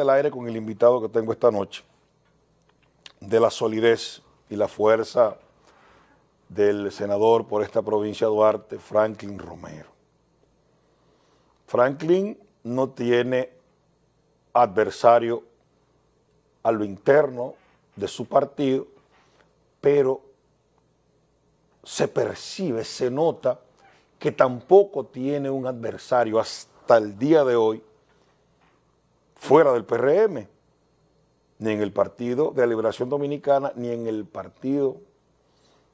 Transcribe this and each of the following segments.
del aire con el invitado que tengo esta noche, de la solidez y la fuerza del senador por esta provincia de Duarte, Franklin Romero. Franklin no tiene adversario a lo interno de su partido, pero se percibe, se nota que tampoco tiene un adversario hasta el día de hoy fuera del PRM, ni en el Partido de la Liberación Dominicana, ni en el Partido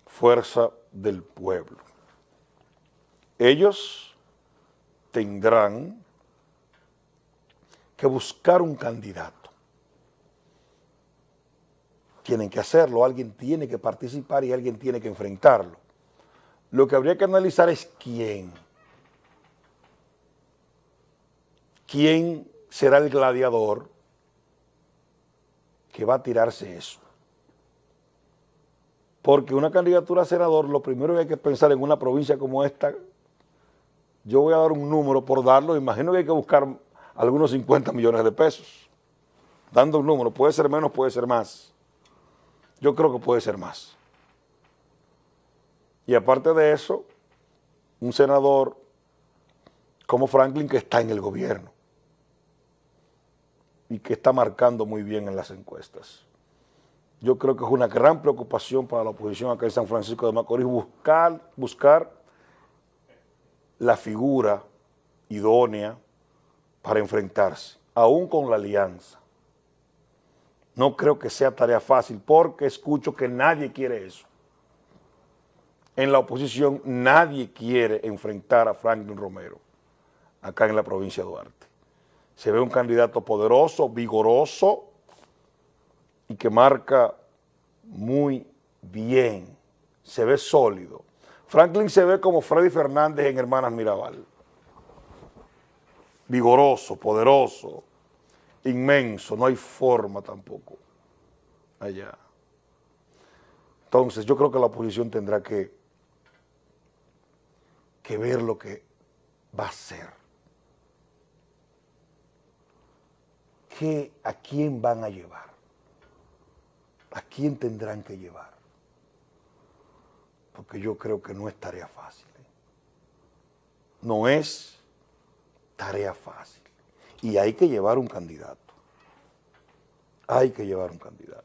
Fuerza del Pueblo. Ellos tendrán que buscar un candidato. Tienen que hacerlo, alguien tiene que participar y alguien tiene que enfrentarlo. Lo que habría que analizar es quién. ¿Quién será el gladiador que va a tirarse eso. Porque una candidatura a senador, lo primero que hay que pensar en una provincia como esta, yo voy a dar un número por darlo, imagino que hay que buscar algunos 50 millones de pesos. Dando un número, puede ser menos, puede ser más. Yo creo que puede ser más. Y aparte de eso, un senador como Franklin que está en el gobierno y que está marcando muy bien en las encuestas. Yo creo que es una gran preocupación para la oposición acá en San Francisco de Macorís buscar, buscar la figura idónea para enfrentarse, aún con la alianza. No creo que sea tarea fácil porque escucho que nadie quiere eso. En la oposición nadie quiere enfrentar a Franklin Romero acá en la provincia de Duarte. Se ve un candidato poderoso, vigoroso y que marca muy bien. Se ve sólido. Franklin se ve como Freddy Fernández en Hermanas Mirabal. Vigoroso, poderoso, inmenso. No hay forma tampoco allá. Entonces yo creo que la oposición tendrá que, que ver lo que va a ser. a quién van a llevar, a quién tendrán que llevar. Porque yo creo que no es tarea fácil. ¿eh? No es tarea fácil. Y hay que llevar un candidato. Hay que llevar un candidato.